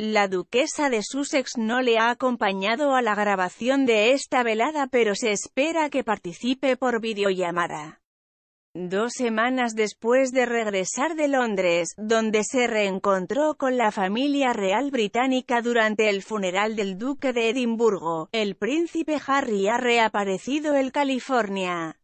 La duquesa de Sussex no le ha acompañado a la grabación de esta velada pero se espera que participe por videollamada. Dos semanas después de regresar de Londres, donde se reencontró con la familia real británica durante el funeral del duque de Edimburgo, el príncipe Harry ha reaparecido en California.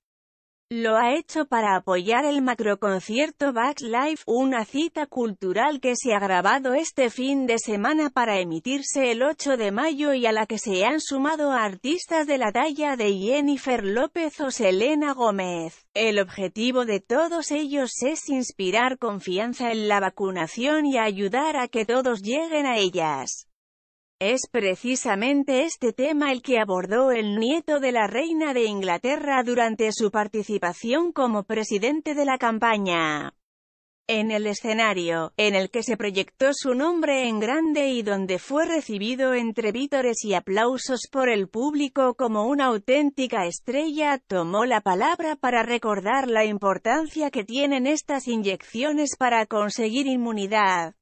Lo ha hecho para apoyar el macroconcierto Back Life, una cita cultural que se ha grabado este fin de semana para emitirse el 8 de mayo y a la que se han sumado artistas de la talla de Jennifer López o Selena Gómez. El objetivo de todos ellos es inspirar confianza en la vacunación y ayudar a que todos lleguen a ellas. Es precisamente este tema el que abordó el nieto de la reina de Inglaterra durante su participación como presidente de la campaña. En el escenario, en el que se proyectó su nombre en grande y donde fue recibido entre vítores y aplausos por el público como una auténtica estrella, tomó la palabra para recordar la importancia que tienen estas inyecciones para conseguir inmunidad.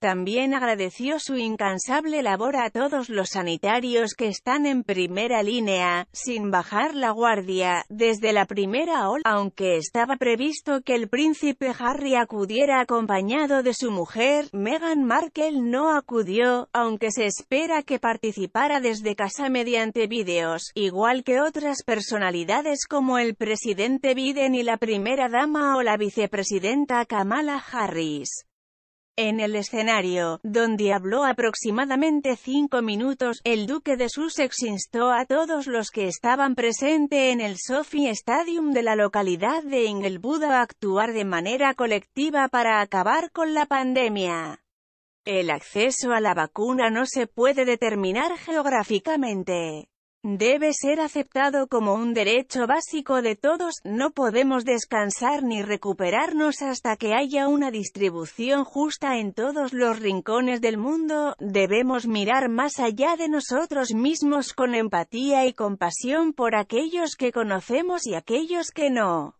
También agradeció su incansable labor a todos los sanitarios que están en primera línea, sin bajar la guardia, desde la primera ola, aunque estaba previsto que el príncipe Harry acudiera acompañado de su mujer, Meghan Markle no acudió, aunque se espera que participara desde casa mediante vídeos, igual que otras personalidades como el presidente Biden y la primera dama o la vicepresidenta Kamala Harris. En el escenario, donde habló aproximadamente cinco minutos, el duque de Sussex instó a todos los que estaban presentes en el Sophie Stadium de la localidad de Inglewood a actuar de manera colectiva para acabar con la pandemia. El acceso a la vacuna no se puede determinar geográficamente debe ser aceptado como un derecho básico de todos, no podemos descansar ni recuperarnos hasta que haya una distribución justa en todos los rincones del mundo, debemos mirar más allá de nosotros mismos con empatía y compasión por aquellos que conocemos y aquellos que no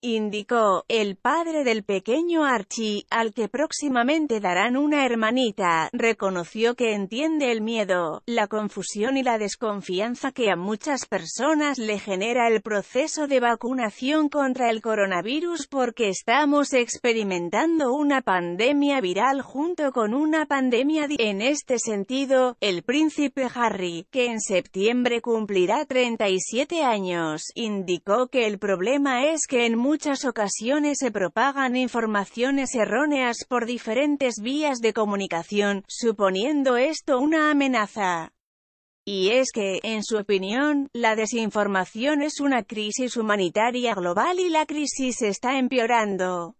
indicó, el padre del pequeño Archie, al que próximamente darán una hermanita, reconoció que entiende el miedo, la confusión y la desconfianza que a muchas personas le genera el proceso de vacunación contra el coronavirus porque estamos experimentando una pandemia viral junto con una pandemia En este sentido, el príncipe Harry, que en septiembre cumplirá 37 años, indicó que el problema es que en muchas ocasiones se propagan informaciones erróneas por diferentes vías de comunicación, suponiendo esto una amenaza. Y es que, en su opinión, la desinformación es una crisis humanitaria global y la crisis está empeorando.